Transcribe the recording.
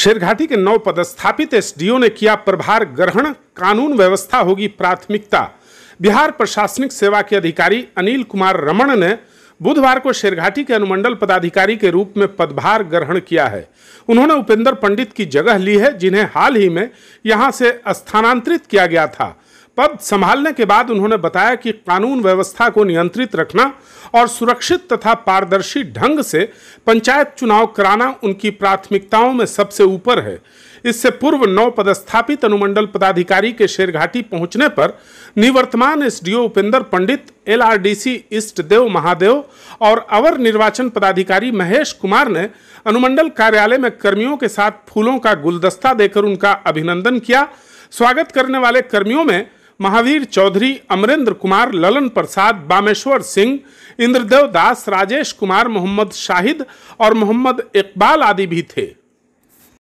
शेरघाटी के नव पदस्थापित एसडीओ ने किया प्रभार ग्रहण कानून व्यवस्था होगी प्राथमिकता बिहार प्रशासनिक सेवा के अधिकारी अनिल कुमार रमण ने बुधवार को शेरघाटी के अनुमंडल पदाधिकारी के रूप में पदभार ग्रहण किया है उन्होंने उपेंद्र पंडित की जगह ली है जिन्हें हाल ही में यहां से स्थानांतरित किया गया था पद संभालने के बाद उन्होंने बताया कि कानून व्यवस्था को नियंत्रित रखना और सुरक्षित तथा पारदर्शी ढंग से पंचायत चुनाव कराना उनकी प्राथमिकताओं में सबसे ऊपर है इससे पूर्व नौ पदस्थापित अनुमंडल पदाधिकारी के शेरघाटी पहुंचने पर निवर्तमान S D Upendra Pandit LRDC इष्ट देव महादेव और अवर निर्वाचन पदाधिकारी महेश कुमार ने अनुमंडल कार्यालय में कर्मियों के साथ फूलों का गुलदस्ता देकर उनका अभिनंदन किया स्वागत करने वाले कर्मियों में महावीर चौधरी अमरेंद्र कुमार ललन प्रसाद बामेश्वर सिंह इंद्रदेव दास राजेश कुमार मोहम्मद शाहिद और मोहम्मद इकबाल आदि भी थे